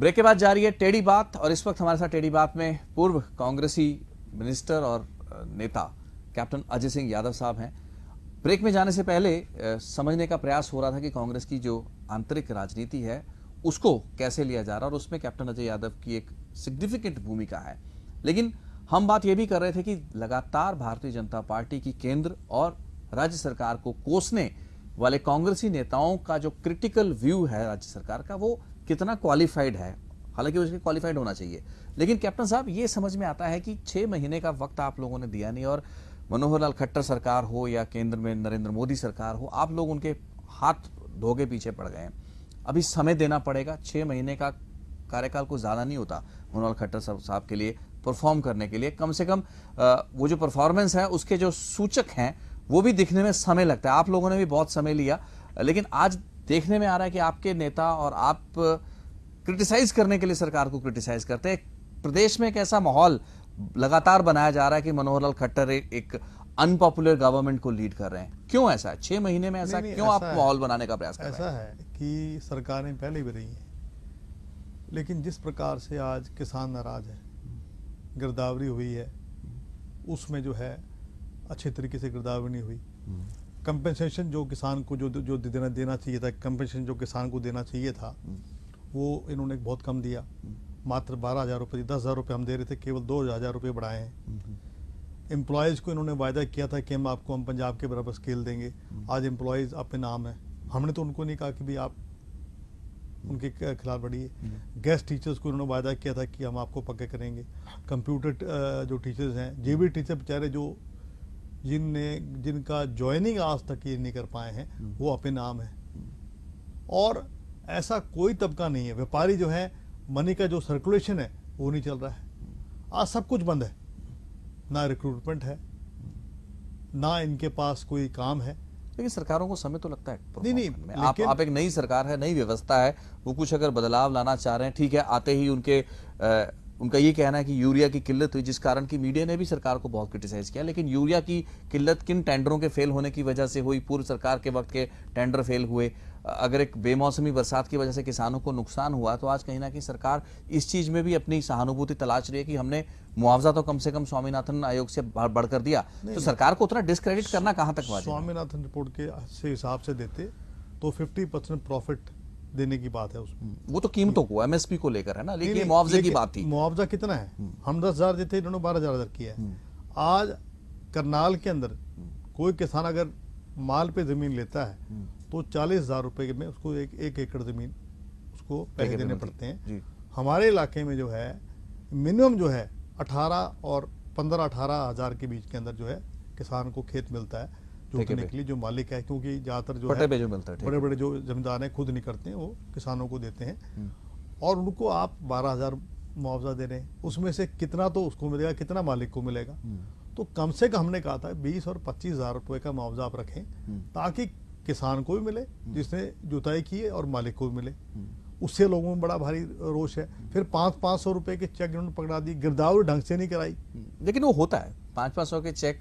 Break के बाद जारी है टेडी बात और इस वक्त हमारे साथ टेडी बात में पूर्व कांग्रेसी मिनिस्टर और नेता कैप्टन अजय सिंह यादव साहब हैं ब्रेक में जाने से पहले समझने का प्रयास हो रहा था कि कांग्रेस की जो आंतरिक राजनीति है उसको कैसे लिया जा रहा है और उसमें कैप्टन अजय यादव की एक सिग्निफिकेंट भूमिका है लेकिन हम बात यह भी कर रहे थे कि लगातार भारतीय जनता पार्टी की केंद्र और राज्य सरकार को कोसने वाले कांग्रेसी नेताओं का जो क्रिटिकल व्यू है राज्य सरकार का वो कितना क्वालिफाइड है हालांकि उसके क्वालिफाइड होना चाहिए लेकिन कैप्टन साहब ये समझ में आता है कि छः महीने का वक्त आप लोगों ने दिया नहीं और मनोहर लाल खट्टर सरकार हो या केंद्र में नरेंद्र मोदी सरकार हो आप लोग उनके हाथ धोके पीछे पड़ गए हैं अभी समय देना पड़ेगा छः महीने का कार्यकाल को ज़्यादा नहीं होता मनोहर खट्टर साहब के लिए परफॉर्म करने के लिए कम से कम वो जो परफॉर्मेंस है उसके जो सूचक हैं वो भी दिखने में समय लगता है आप लोगों ने भी बहुत समय लिया लेकिन आज देखने में आ रहा है कि आपके नेता और आप क्रिटिसाइज करने के लिए सरकार को क्रिटिसाइज करते हैं प्रदेश में एक ऐसा माहौल लगातार बनाया जा रहा है कि मनोहर लाल खट्टर एक अनपॉपुलर गवर्नमेंट को लीड कर रहे हैं क्यों ऐसा है छह महीने में ऐसा क्यों आप माहौल बनाने का प्रयास कर ऐसा है कि सरकारें पहले भी रही हैं लेकिन जिस प्रकार से आज किसान नाराज है गिरदावरी हुई है उसमें जो है अच्छे तरीके से गिरदावरी नहीं हुई हम्म। कंपेंसेशन जो किसान को जो जो देना देना चाहिए था कंपेंसेशन जो किसान को देना चाहिए था वो इन्होंने बहुत कम दिया मात्र बारह हज़ार रुपये दस हज़ार रुपये हम दे रहे थे केवल दो हज़ार रुपये बढ़ाए हैं एम्प्लॉयज़ को इन्होंने वायदा किया था कि हम आपको हम पंजाब के बराबर स्केल देंगे आज एम्प्लॉयज़ आपके नाम है हमने तो उनको नहीं कहा कि भाई आप उनके खिलाफ बढ़िए गेस्ट टीचर्स को उन्होंने वायदा किया था कि हम आपको पक्के करेंगे कंप्यूटर जो टीचर्स हैं जे भी टीचर बेचारे जो जिनने जिनका ज्वाइनिंग आज तक ये नहीं कर पाए हैं हम्म। वो अपने नाम है और ऐसा कोई तबका नहीं है व्यापारी जो है मनी का जो सर्कुलेशन है वो नहीं चल रहा है आज सब कुछ बंद है ना रिक्रूटमेंट है ना इनके पास कोई काम है लेकिन सरकारों को समय तो लगता है नहीं नहीं आप आप एक नई सरकार है नई व्यवस्था है वो कुछ अगर बदलाव लाना चाह रहे हैं ठीक है आते ही उनके आ, उनका ये कहना है कि यूरिया की किल्लत हुई जिस कारण की मीडिया ने भी सरकार को बहुत क्रिटिसाइज किया लेकिन यूरिया की किल्लत किन टेंडरों के फेल होने की वजह से हुई पूर्व सरकार के वक्त के टेंडर फेल हुए अगर एक बेमौसमी बरसात की वजह से किसानों को नुकसान हुआ तो आज कहीं ना कहीं सरकार इस चीज़ में भी अपनी सहानुभूति तलाश रही है कि हमने मुआवजा तो कम से कम स्वामीनाथन आयोग से बढ़कर दिया तो सरकार को उतना डिस्क्रेडिट करना कहाँ तक स्वामीनाथन रिपोर्ट के हिसाब से देते तो फिफ्टी परसेंट प्रॉफिट देने की बात है उसमें वो तो कीमतों को एमएसपी को लेकर है ना लेकिन मुआवजे की बात थी मुआवजा कितना है हम्म। हम दस हजार देते इन्होंने बारह हजार हजार किया है हम्म। आज करनाल के अंदर हम्म। कोई किसान अगर माल पे जमीन लेता है तो चालीस हजार रुपए में उसको एक एक एकड़ जमीन उसको पैसे देने पड़ते हैं हमारे इलाके में जो है मिनिमम जो है अठारह और पंद्रह अठारह हजार के बीच के अंदर जो है किसान को खेत मिलता है जोतने तो के लिए जो मालिक है क्योंकि ज़्यादातर जो है जो मिलता है बड़े बड़े जो जमींदार हैं खुद नहीं करते हैं वो किसानों को देते हैं हम्म। और उनको आप बारह हज़ार मुआवजा दे रहे हैं उसमें से कितना तो उसको मिलेगा कितना मालिक को मिलेगा हम्म। तो कम से कम हमने कहा था बीस और पच्चीस हज़ार रुपये का मुआवजा आप रखें हम्म। ताकि किसान को भी मिले जिसने जुताई की है और मालिक को भी मिले उससे लोगों में बड़ा भारी रोष है फिर पांच पांच सौ रुपए के चेक उन्होंने पकड़ा दी गिरदावरी ढंग से नहीं कराई लेकिन वो होता है पाँच पाँच सौ के चेक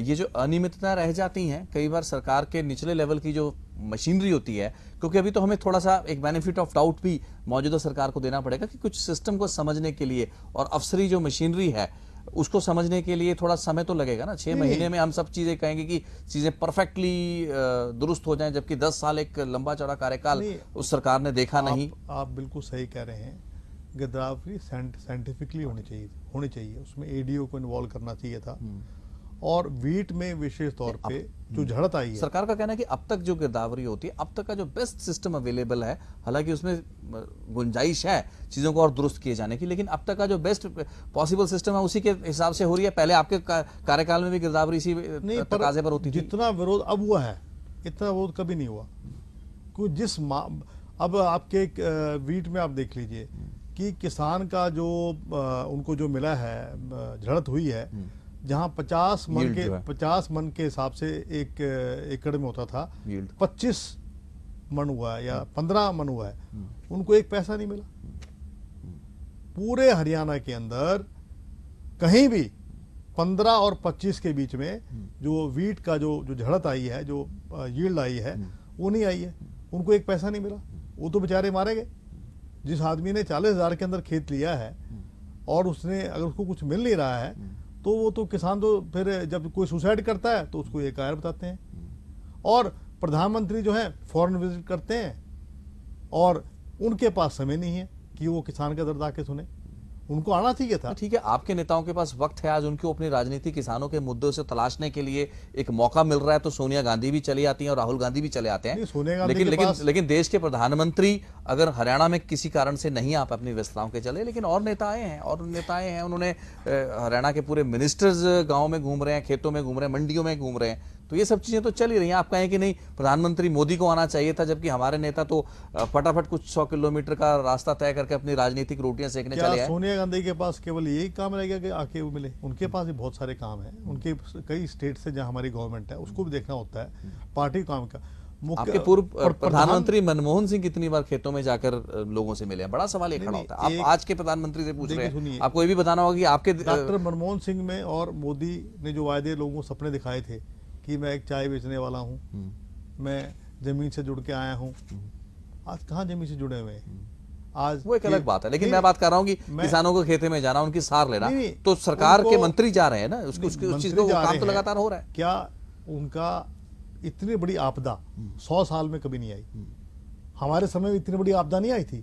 ये जो अनियमितता रह जाती हैं कई बार सरकार के निचले लेवल की जो मशीनरी होती है क्योंकि अभी तो हमें थोड़ा सा एक बेनिफिट ऑफ डाउट भी मौजूदा सरकार को देना पड़ेगा कि कुछ सिस्टम को समझने के लिए और अफसरी जो मशीनरी है उसको समझने के लिए थोड़ा समय तो लगेगा ना छः महीने में हम सब चीजें कहेंगे कि चीजें परफेक्टली दुरुस्त हो जाएं जबकि दस साल एक लंबा चौड़ा कार्यकाल उस सरकार ने देखा आप, नहीं आप बिल्कुल सही कह रहे हैं गद्दाफी साइंटिफिकली होनी हाँ। चाहिए होनी चाहिए उसमें एडीओ को इन्वॉल्व करना चाहिए था हम्म। और वीट में विशेष तौर पे हम्म। जो झड़त आई है सरकार का कहना है कि अब तक जो गिरदावरी होती है अब तक का जो बेस्ट सिस्टम अवेलेबल है हालांकि उसमें गुंजाइश है चीज़ों को और दुरुस्त किए जाने की लेकिन अब तक का जो बेस्ट पॉसिबल सिस्टम है उसी के हिसाब से हो रही है पहले आपके कार्यकाल में भी गिरदावरी इसी तकाजे पर होती जितना विरोध अब हुआ है इतना विरोध कभी नहीं हुआ क्योंकि जिस अब आपके वीट में आप देख लीजिए हम्म। कि किसान का जो उनको जो मिला है झड़त हुई है हम्म। जहां 50 मन के 50 मन के हिसाब से एक एकड़ में होता था 25 मन हुआ है या 15 हम्म। मन हुआ है हम्म। उनको एक पैसा नहीं मिला पूरे हरियाणा के अंदर कहीं भी 15 और 25 के बीच में जो वीट का जो जो झड़त आई है जो यील्ड आई है वो नहीं आई है उनको एक पैसा नहीं मिला वो तो बेचारे मारे गए जिस आदमी ने चालीस हजार के अंदर खेत लिया है और उसने अगर उसको कुछ मिल नहीं रहा है तो वो तो किसान तो फिर जब कोई सुसाइड करता है तो उसको ये कायर बताते हैं और प्रधानमंत्री जो है फॉरेन विजिट करते हैं और उनके पास समय नहीं है कि वो किसान का दर्द आके सुने उनको आना चाहिए था हाँ, ठीक है आपके नेताओं के पास वक्त है आज उनको अपनी राजनीति किसानों के मुद्दों से तलाशने के लिए एक मौका मिल रहा है तो सोनिया गांधी भी चली आती हैं और राहुल गांधी भी चले आते हैं सोनिया लेकिन लेकिन पास... लेकिन देश के प्रधानमंत्री अगर हरियाणा में किसी कारण से नहीं आप अपनी व्यवस्थाओं के चले लेकिन और नेता आए हैं और नेता आए हैं उन्होंने हरियाणा के पूरे मिनिस्टर्स गाँव में घूम रहे हैं खेतों में घूम रहे हैं मंडियों में घूम रहे हैं तो ये सब चीज़ें तो चल ही रही हैं आप कहें कि नहीं प्रधानमंत्री मोदी को आना चाहिए था जबकि हमारे नेता तो फटाफट कुछ सौ किलोमीटर का रास्ता तय करके अपनी राजनीतिक रोटियां सेकने चले सोनिया गांधी के पास केवल यही काम रह गया कि आके वो मिले उनके पास भी बहुत सारे काम है उनके कई स्टेट से जहाँ हमारी गवर्नमेंट है उसको भी देखना होता है पार्टी काम का आपके पूर्व प्रधानमंत्री मनमोहन सिंह कितनी बार खेतों में जाकर लोगों से मिले हैं बड़ा सवाल ये खड़ा होता है आप आज के प्रधानमंत्री से पूछ रहे हैं आपको ये भी बताना होगा कि आपके डॉक्टर मनमोहन सिंह में और मोदी ने जो वायदे लोगों को सपने दिखाए थे कि मैं एक चाय बेचने वाला हूँ हम्म। मैं जमीन से जुड़ के आया हूँ हम्म। आज कहाँ जमीन से जुड़े हुए हम्म। आज वो एक अलग बात है लेकिन मैं बात कर रहा हूँ कि किसानों को खेते में जाना उनकी सार लेना तो सरकार के मंत्री जा रहे हैं ना उसकी उसकी उस चीज को काम तो लगातार हो रहा है क्या उनका इतनी बड़ी आपदा सौ साल में कभी नहीं आई हमारे समय में इतनी बड़ी आपदा नहीं आई थी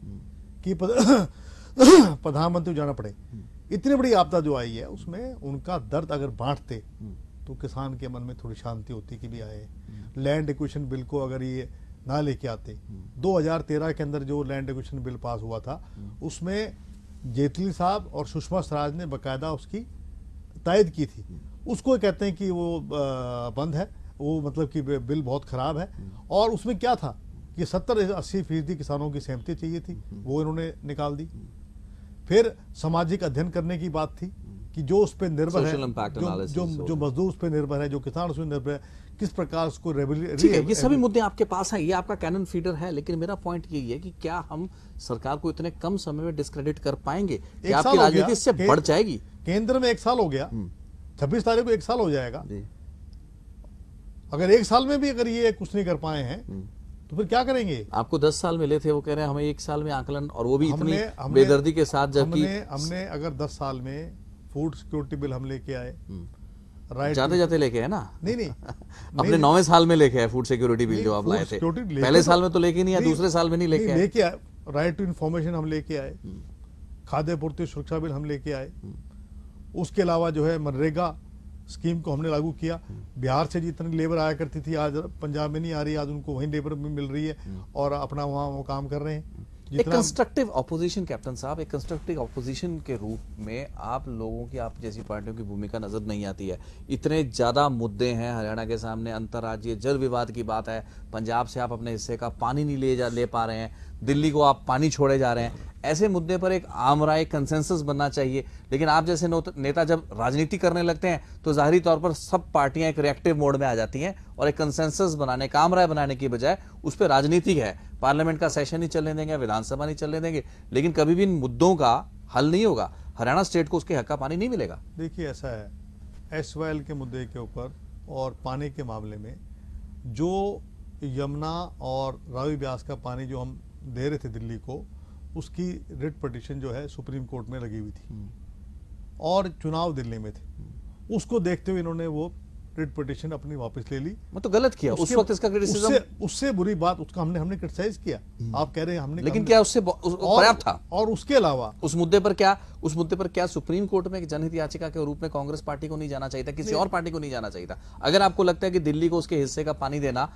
कि प्रधानमंत्री जाना पड़े इतनी बड़ी आपदा जो आई है उसमें उनका दर्द अगर बांटते तो किसान के मन में थोड़ी शांति होती कि भी आए लैंड इक्वेशन बिल को अगर ये ना लेके आते 2013 हम्म। के अंदर जो लैंड इक्वेशन बिल पास हुआ था हम्म। उसमें जेटली साहब और सुषमा स्वराज ने बकायदा उसकी तायद की थी हम्म। उसको कहते हैं कि वो बंद है वो मतलब कि बिल बहुत ख़राब है और उसमें क्या था कि सत्तर अस्सी फीसदी किसानों की सहमति चाहिए थी वो इन्होंने निकाल दी फिर सामाजिक अध्ययन करने की बात थी कि जो उस पर निर्भर है जो जो, जो मजदूर उस पर निर्भर है जो किसान उस पर निर्भर है किस प्रकार उसको ठीक है ये सभी मुद्दे आपके पास हैं ये आपका कैनन फीडर है लेकिन मेरा पॉइंट ये है कि क्या हम सरकार को इतने कम समय में डिस्क्रेडिट कर पाएंगे आपकी राजनीति इससे बढ़ जाएगी केंद्र में एक साल हो गया हम्म। छब्बीस तारीख को एक साल हो जाएगा अगर एक साल में भी अगर ये कुछ नहीं कर पाए हैं हम्म। तो फिर क्या करेंगे आपको दस साल मिले थे वो कह रहे हैं हमें एक साल में आकलन और वो भी हमने, इतनी हमने, बेदर्दी के साथ जबकि हमने, हमने अगर दस साल में फूड सिक्योरिटी बिल हम लेके आए राइट हम्म। जाते जाते लेके आए ना नहीं नहीं अपने नौवे साल में लेके आए फूड सिक्योरिटी बिल जो आप लाए थे पहले तो- साल में तो लेके नहीं आए दूसरे साल में नहीं लेके लेके आए राइट टू इन्फॉर्मेशन हम लेके आए हम्म। खाद्य पूर्ति सुरक्षा बिल हम लेके आए हम्म। उसके अलावा जो है मनरेगा स्कीम को हमने लागू किया बिहार से जितनी लेबर आया करती थी आज पंजाब में नहीं आ रही आज उनको वहीं लेबर मिल रही है और अपना वहाँ वो काम कर रहे हैं एक कंस्ट्रक्टिव ऑपोजिशन कैप्टन साहब एक कंस्ट्रक्टिव अपोजिशन के रूप में आप लोगों की आप जैसी पार्टियों की भूमिका नजर नहीं आती है इतने ज्यादा मुद्दे हैं हरियाणा के सामने अंतर्राज्यीय जल विवाद की बात है पंजाब से आप अपने हिस्से का पानी नहीं ले जा ले पा रहे हैं दिल्ली को आप पानी छोड़े जा रहे हैं ऐसे मुद्दे पर एक आम राय कंसेंसस बनना चाहिए लेकिन आप जैसे नेता जब राजनीति करने लगते हैं तो जाहरी तौर पर सब पार्टियां एक रिएक्टिव मोड में आ जाती हैं और एक कंसेंसस बनाने का आम राय बनाने की बजाय उस पर राजनीति है पार्लियामेंट का सेशन ही चलने देंगे विधानसभा नहीं चलने देंगे लेकिन कभी भी इन मुद्दों का हल नहीं होगा हरियाणा स्टेट को उसके हक का पानी नहीं मिलेगा देखिए ऐसा है एस के मुद्दे के ऊपर और पानी के मामले में जो यमुना और रावी ब्यास का पानी जो हम दे रहे थे दिल्ली को उसकी रिट पटिशन जो है सुप्रीम कोर्ट में लगी हुई थी हम्म। और चुनाव दिल्ली में थे हम्म। उसको देखते हुए इन्होंने वो रिट पटिशन अपनी वापस ले ली मतलब गलत किया उस वक्त इसका क्रिटिसिज्म उससे, उससे बुरी बात उसका हमने हमने क्रिटिसाइज किया हम्म। आप कह रहे हैं हमने लेकिन क्या उससे पर्याप्त था और उसके अलावा उस मुद्दे पर क्या उस मुद्दे पर क्या सुप्रीम कोर्ट में जनहित याचिका के रूप में कांग्रेस पार्टी को नहीं जाना चाहिए था किसी और पार्टी को नहीं जाना चाहिए था अगर आपको लगता है कि दिल्ली को उसके हिस्से का पानी देना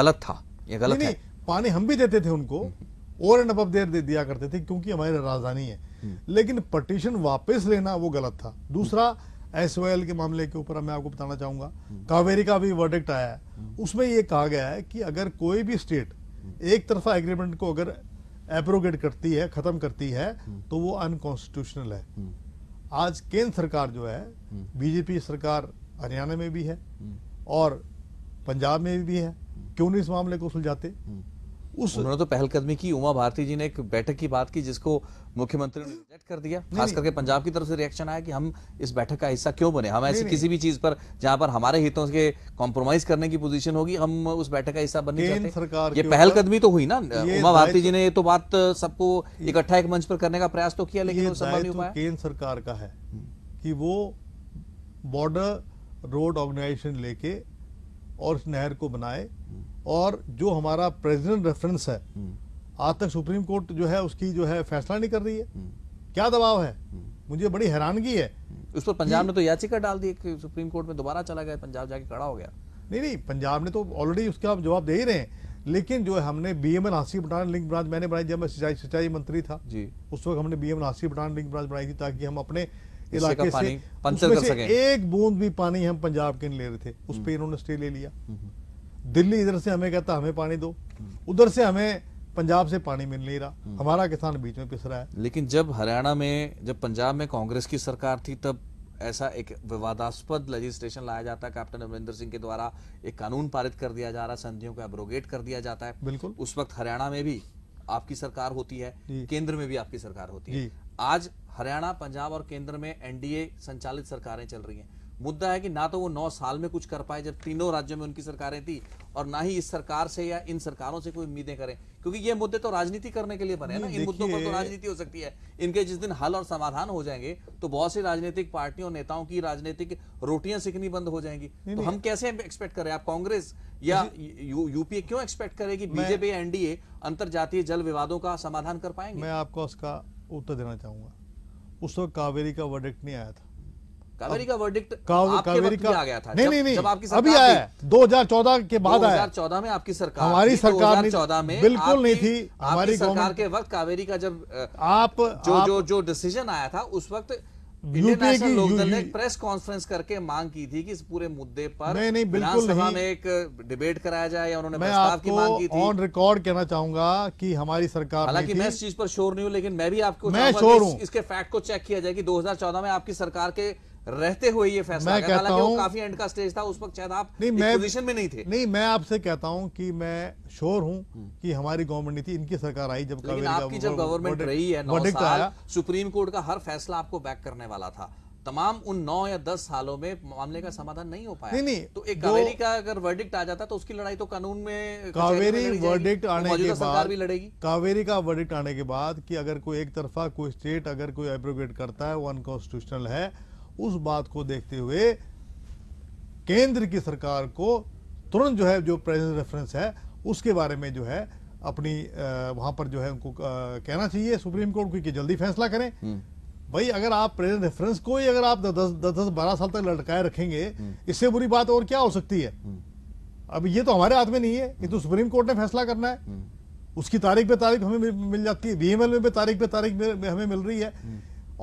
गलत था यह गलत है पानी हम भी देते थे उनको हम्म। और एंड अब दे दिया करते थे क्योंकि हमारी राजधानी है हम्म। लेकिन पटिशन वापस लेना वो गलत था दूसरा एस के मामले के ऊपर मैं आपको बताना चाहूंगा हम्म। कावेरी का भी वर्डिक्ट आया है हम्म। उसमें यह कहा गया है कि अगर कोई भी स्टेट हम्म। एक तरफा एग्रीमेंट को अगर एप्रोगेट करती है खत्म करती है तो वो अनकॉन्स्टिट्यूशनल है आज केंद्र सरकार जो है बीजेपी सरकार हरियाणा में भी है और पंजाब में भी है क्यों नहीं इस मामले को सुलझाते उस उन्होंने तो पहलकदमी की उमा भारती जी ने एक बैठक की बात की जिसको मुख्यमंत्री ने रिजेक्ट कर दिया खास करके पंजाब की तरफ से रिएक्शन आया कि हम इस बैठक का हिस्सा क्यों बने हम ऐसी नहीं, किसी भी चीज पर जहां पर हमारे हितों के कॉम्प्रोमाइज करने की पोजीशन होगी हम उस बैठक का हिस्सा बनने चाहते सरकार ये पहलकदमी तो हुई ना उमा भारती जी ने ये तो बात सबको इकट्ठा एक मंच पर करने का प्रयास तो किया लेकिन केंद्र सरकार का है हम्म। कि वो बॉर्डर रोड ऑर्गेनाइजेशन लेके और नहर को बनाए हम्म। और जो हमारा प्रेसिडेंट रेफरेंस है हम्म। आज तक सुप्रीम कोर्ट जो है उसकी जो है फैसला नहीं कर रही है हम्म। क्या दबाव है हम्म। मुझे बड़ी हैरानगी है उस हम्म। पर पंजाब ने तो याचिका डाल दी कि सुप्रीम कोर्ट में दोबारा चला गया पंजाब जाके खड़ा हो गया नहीं नहीं पंजाब ने तो ऑलरेडी उसका जवाब दे ही रहे हैं लेकिन जो है हमने B M Nashik Pathan link branch मैंने बनाई जब मैं सिंचाई सिंचाई मंत्री था जी उस वक्त हमने B M Nashik Pathan link branch बनाई थी ताकि हम अपने इलाके से पंचर कर सकें एक बूंद भी पानी हम पंजाब के ले रहे थे उस पर इन्होंने स्टे ले लिया दिल्ली इधर से हमें कहता हमें पानी दो उधर से हमें पंजाब से पानी मिल नहीं रहा हम्म। हमारा किसान बीच में पिस रहा है लेकिन जब हरियाणा में जब पंजाब में कांग्रेस की सरकार थी तब ऐसा एक विवादास्पद लेजिस्लेशन लाया जाता है कैप्टन अमरिंदर सिंह के द्वारा एक कानून पारित कर दिया जा रहा है संधियों को एब्रोगेट कर दिया जाता है बिल्कुल उस वक्त हरियाणा में भी आपकी सरकार होती है केंद्र में भी आपकी सरकार होती है आज हरियाणा पंजाब और केंद्र में एनडीए संचालित सरकारें चल रही हैं मुद्दा है कि ना तो वो नौ साल में कुछ कर पाए जब तीनों राज्यों में उनकी सरकारें थी और ना ही इस सरकार से या इन सरकारों से कोई उम्मीदें करें क्योंकि ये मुद्दे तो राजनीति करने के लिए बने हैं ना इन मुद्दों पर तो राजनीति हो सकती है इनके जिस दिन हल और समाधान हो जाएंगे तो बहुत सी राजनीतिक पार्टियों नेताओं की राजनीतिक रोटियां सीखनी बंद हो जाएंगी तो हम कैसे एक्सपेक्ट करें आप कांग्रेस या यूपीए क्यों एक्सपेक्ट करेगी बीजेपी एनडीए एनडीए जातीय जल विवादों का समाधान कर पाएंगे मैं आपको उसका उत्तर देना चाहूंगा उस वक्त कावेरी का वर्डिक्ट नहीं आया था कावेरी का वर्डिक्ट काव, कावेरी का आ गया था नहीं जब, नहीं, नहीं जब आपकी अभी आया के बाद आया में आपकी सरकार हमारी सरकार में बिल्कुल नहीं थी हमारी सरकार के वक्त कावेरी का जब आप जो जो जो डिसीजन आया था उस वक्त यूपी की लोकदल ने प्रेस कॉन्फ्रेंस करके मांग की थी कि इस पूरे मुद्दे पर नहीं नहीं बिल्कुल नहीं में एक डिबेट कराया जाए या उन्होंने मैं आपको की ऑन रिकॉर्ड कहना चाहूंगा कि हमारी सरकार हालांकि मैं इस चीज पर शोर नहीं हूँ लेकिन मैं भी आपको मैं शोर इसके फैक्ट को चेक किया जाए कि 2014 में आपकी सरकार के रहते हुए ये फैसला मैं कहता हूं, काफी एंड का स्टेज था उस वक्त शायद आप नहीं मैं पोजीशन में नहीं थे नहीं मैं आपसे कहता हूं कि मैं श्योर हूं कि हमारी गवर्नमेंट नहीं थी इनकी सरकार आई जब लेकिन आपकी जब गवर्नमेंट रही है नौ साल सुप्रीम कोर्ट का हर फैसला आपको बैक करने वाला था तमाम उन नौ या दस सालों में मामले का समाधान नहीं हो पाया नहीं, नहीं तो एक कावेरी का अगर वर्डिक्ट आ जाता तो उसकी लड़ाई तो कानून में कावेरी वर्डिक्ट आने के बाद भी लड़ेगी कावेरी का वर्डिक्ट आने के बाद कि अगर कोई एक तरफा कोई स्टेट अगर कोई एब्रोगेट करता है वो अनकॉन्स्टिट्यूशनल है उस बात को देखते हुए केंद्र की सरकार को तुरंत जो है जो प्रेजेंस रेफरेंस है उसके बारे में जो है अपनी वहां पर जो है उनको कहना चाहिए सुप्रीम कोर्ट को कि जल्दी फैसला करें हम्म। भाई अगर आप प्रेजेंट रेफरेंस को ही अगर आप दस दस बारह साल तक लटकाए रखेंगे हम्म। इससे बुरी बात और क्या हो सकती है हम्म। अब ये तो हमारे हाथ में नहीं है ये तो सुप्रीम कोर्ट ने फैसला करना है उसकी तारीख पे तारीख हमें मिल जाती है बीएमएल में भी तारीख पे तारीख हमें मिल रही है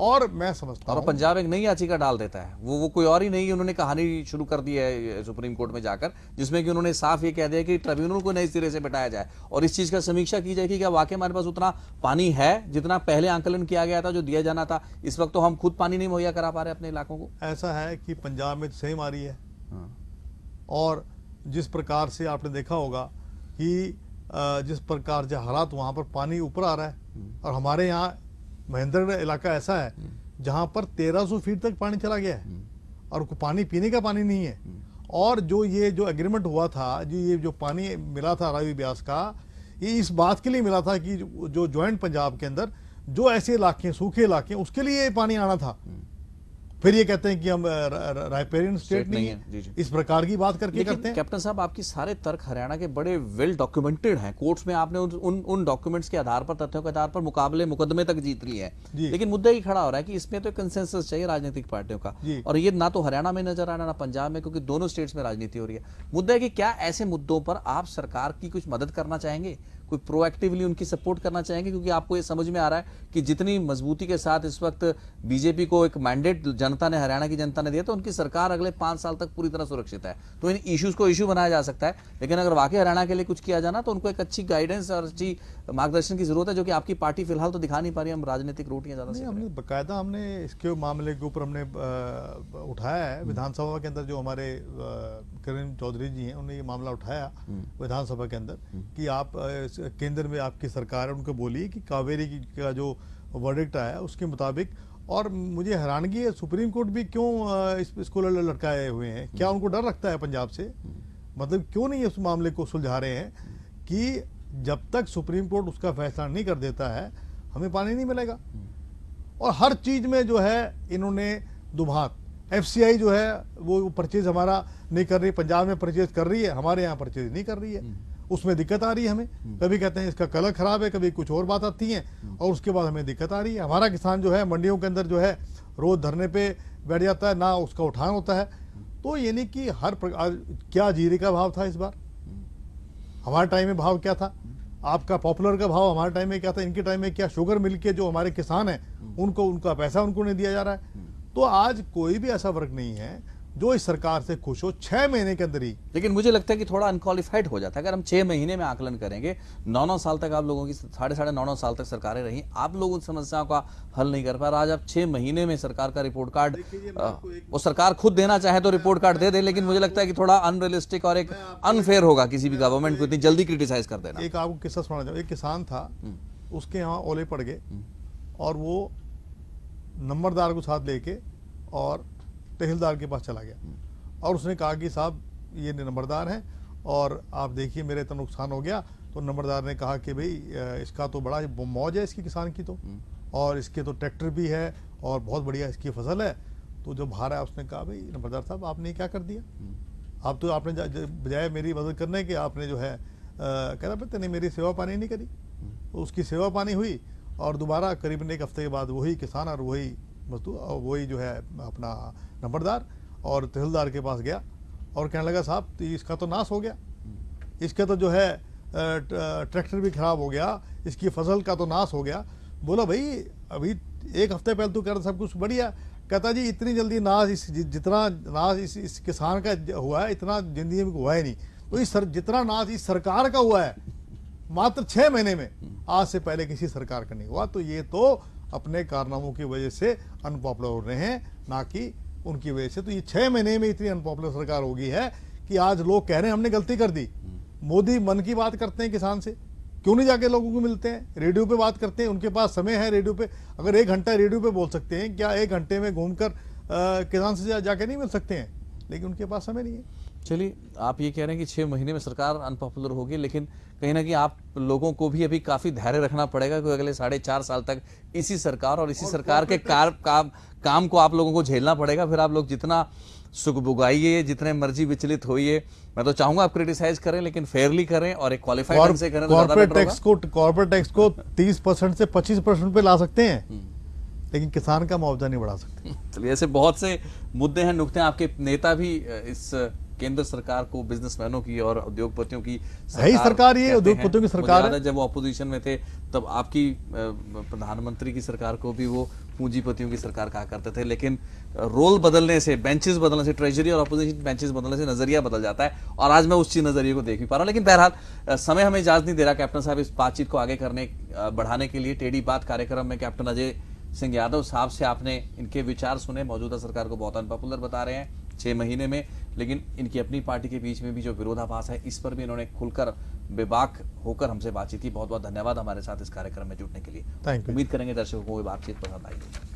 और मैं समझता हूँ पंजाब एक नई याचिका डाल देता है वो वो कोई और ही नहीं उन्होंने कहानी शुरू कर दी है सुप्रीम कोर्ट में जाकर जिसमें कि उन्होंने साफ ये कह दिया कि ट्रिब्यूनल को नए सिरे से बिठाया जाए और इस चीज का समीक्षा की जाए कि क्या वाकई हमारे पास उतना पानी है जितना पहले आंकलन किया गया था जो दिया जाना था इस वक्त तो हम खुद पानी नहीं मुहैया करा पा रहे अपने इलाकों को ऐसा है कि पंजाब में सेम आ रही है हाँ। और जिस प्रकार से आपने देखा होगा कि जिस प्रकार से हालात वहाँ पर पानी ऊपर आ रहा है हम्म। और हमारे यहाँ महेंद्रगढ़ इलाका ऐसा है जहां पर 1300 फीट तक पानी चला गया है और पानी पीने का पानी नहीं है और जो ये जो एग्रीमेंट हुआ था जो ये जो पानी मिला था रावी ब्यास का ये इस बात के लिए मिला था कि जो ज्वाइंट पंजाब के अंदर जो ऐसे इलाके सूखे इलाके उसके लिए पानी आना था फिर ये कहते हैं कि हम रायपेरियन स्टेट नहीं, नहीं है जी जी। इस प्रकार की बात करके करते हैं कैप्टन साहब आपकी सारे तर्क हरियाणा के बड़े वेल डॉक्यूमेंटेड हैं कोर्ट्स में आपने उन उन डॉक्यूमेंट्स के आधार पर तथ्यों के आधार पर मुकाबले मुकदमे तक जीत लिए हैं लेकिन मुद्दा ही खड़ा हो रहा है कि इसमें तो कंसेंसस चाहिए राजनीतिक पार्टियों का और ये ना तो हरियाणा में नजर आ रहा ना पंजाब में क्योंकि दोनों स्टेट्स में राजनीति हो रही है मुद्दा है कि क्या ऐसे मुद्दों पर आप सरकार की कुछ मदद करना चाहेंगे कोई प्रोएक्टिवली उनकी सपोर्ट करना चाहेंगे क्योंकि आपको ये समझ में आ रहा है कि जितनी मजबूती के साथ इस वक्त बीजेपी को एक मैंडेट जनता ने हरियाणा की जनता ने दिया तो उनकी सरकार अगले पांच साल तक पूरी तरह सुरक्षित है तो इन इश्यूज को इश्यू बनाया जा सकता है लेकिन अगर वाकई हरियाणा के लिए कुछ किया जाना तो उनको एक अच्छी गाइडेंस और अच्छी मार्गदर्शन की जरूरत है जो कि आपकी पार्टी फिलहाल तो दिखा नहीं पा रही हम राजनीतिक रूट ज्यादा हमने बाकायदा हमने इसके मामले के ऊपर हमने उठाया है हम्म। विधानसभा के अंदर जो हमारे करीम चौधरी जी हैं उन्होंने ये मामला उठाया हम्म। विधानसभा के अंदर हम्म। कि आप केंद्र में आपकी सरकार है उनको बोली कि कावेरी की का जो वर्डिक्ट आया उसके मुताबिक और मुझे हैरानगी है सुप्रीम कोर्ट भी क्यों इस इसको लटकाए हुए हैं क्या उनको डर लगता है पंजाब से मतलब क्यों नहीं उस मामले को सुलझा रहे हैं कि जब तक सुप्रीम कोर्ट उसका फैसला नहीं कर देता है हमें पानी नहीं मिलेगा और हर चीज़ में जो है इन्होंने दुभात एफ जो है वो परचेज हमारा नहीं कर रही पंजाब में परचेज कर रही है हमारे यहाँ परचेज नहीं कर रही है उसमें दिक्कत आ रही है हमें हम्म। कभी कहते हैं इसका कलर खराब है कभी कुछ और बात आती है हम्म। और उसके बाद हमें दिक्कत आ रही है हमारा किसान जो है मंडियों के अंदर जो है रोज धरने पर बैठ जाता है ना उसका उठान होता है हम्म। तो यानी कि हर प्रकार क्या जीरे का भाव था इस बार हमारे टाइम में भाव क्या था आपका पॉपुलर का भाव हमारे टाइम में क्या था इनके टाइम में क्या शुगर मिल के जो हमारे किसान हैं उनको उनका पैसा उनको नहीं दिया जा रहा है तो आज कोई भी ऐसा वर्ग नहीं है जो इस सरकार से खुश हो छह महीने के अंदर ही लेकिन मुझे लगता है कि थोड़ा अनकालीफाइड हो जाता है अगर हम छह महीने में आकलन करेंगे नौ नौ साल तक आप लोगों की साढ़े साढ़े नौ नौ साल तक सरकारें रही आप लोग उन समस्याओं का हल नहीं कर पा रहे आज आप छह महीने में सरकार का रिपोर्ट कार्ड वो सरकार खुद देना चाहे तो रिपोर्ट कार्ड दे दे लेकिन मुझे लगता है कि थोड़ा अनरियलिस्टिक और एक अनफेयर होगा किसी भी गवर्नमेंट को इतनी जल्दी क्रिटिसाइज कर देना एक आपको किस्सा सुनाना चाहूँ एक किसान था हम्म। उसके यहाँ ओले पड़ गए हम्म। और वो नंबरदार को साथ लेके और तहसीलदार के पास चला गया और उसने कहा कि साहब ये नंबरदार है और आप देखिए मेरे इतना नुकसान हो गया तो नंबरदार ने कहा कि भाई इसका तो बड़ा मौज है इसकी किसान की तो और इसके तो ट्रैक्टर भी है और बहुत बढ़िया इसकी फसल है तो जो बाहर आया उसने कहा भाई नंबरदार साहब आपने क्या कर दिया आप तो आपने बजाय मेरी मदद करने के आपने जो है आ, कह रहा मेरी सेवा पानी नहीं करी तो उसकी सेवा पानी हुई और दोबारा करीबन एक हफ्ते के बाद वही किसान और वही मजदूर वही जो है अपना नंबरदार और तहसीलदार के पास गया और कहने लगा साहब तो इसका तो नाश हो गया इसका तो जो है ट्रैक्टर भी खराब हो गया इसकी फसल का तो नाश हो गया बोला भाई अभी एक हफ्ते पहले तो कह रहा सब कुछ बढ़िया कहता जी इतनी जल्दी नाश इस जितना नाश इस, इस किसान का हुआ है इतना जिंदगी में हुआ ही नहीं तो इस सर, जितना नाश इस सरकार का हुआ है मात्र छः महीने में आज से पहले किसी सरकार का नहीं हुआ तो ये तो अपने कारनामों की वजह से अनपॉपुलर हो रहे हैं ना कि उनकी वजह से तो ये छह महीने में इतनी अनपॉपुलर सरकार होगी है कि आज लोग कह रहे हैं हमने गलती कर दी हम्म। मोदी मन की बात करते हैं किसान से क्यों नहीं जाके लोगों को मिलते हैं रेडियो पे बात करते हैं उनके पास समय है रेडियो पे अगर एक घंटा रेडियो पे बोल सकते हैं क्या एक घंटे में घूमकर किसान से जा, जाके नहीं मिल सकते हैं लेकिन उनके पास समय नहीं है चलिए आप ये कह रहे हैं कि छः महीने में सरकार अनपॉपुलर होगी लेकिन कहीं ना कहीं आप लोगों को भी अभी काफ़ी धैर्य रखना पड़ेगा क्योंकि अगले साढ़े चार साल तक इसी सरकार और इसी और सरकार के कार, काम काम को आप लोगों को झेलना पड़ेगा फिर आप लोग जितना सुख बुगाइए जितने मर्जी विचलित होइए मैं तो चाहूंगा आप क्रिटिसाइज करें लेकिन फेयरली करें और एक क्वालिफाइड से करें कॉर्पोरेट तो टैक्स को कॉर्पोरेट टैक्स को तीस से पच्चीस परसेंट ला सकते हैं हम्म। लेकिन किसान का मुआवजा नहीं बढ़ा सकते चलिए ऐसे बहुत से मुद्दे हैं नुकते हैं आपके नेता भी इस केंद्र सरकार को बिजनेसमैनों की और उद्योगपतियों की सरकार, सरकार ये उद्योगपतियों की सरकार है जब वो अपोजिशन में थे तब आपकी प्रधानमंत्री की सरकार को भी वो पूंजीपतियों की सरकार कहा करते थे लेकिन रोल बदलने से बेंचेस बदलने से ट्रेजरी और अपोजिशन बेंचेस बदलने से नजरिया बदल जाता है और आज मैं उस चीज नजरिए को देख भी पा रहा हूँ लेकिन बहरहाल समय हमें इजाजत नहीं दे रहा कैप्टन साहब इस बातचीत को आगे करने बढ़ाने के लिए टेढ़ी बात कार्यक्रम में कैप्टन अजय सिंह यादव साहब से आपने इनके विचार सुने मौजूदा सरकार को बहुत अनपॉपुलर बता रहे हैं छः महीने में लेकिन इनकी अपनी पार्टी के बीच में भी जो विरोधाभास है इस पर भी इन्होंने खुलकर बेबाक होकर हमसे बातचीत की बहुत बहुत धन्यवाद हमारे साथ इस कार्यक्रम में जुटने के लिए उम्मीद करेंगे दर्शकों को बातचीत पसंद आई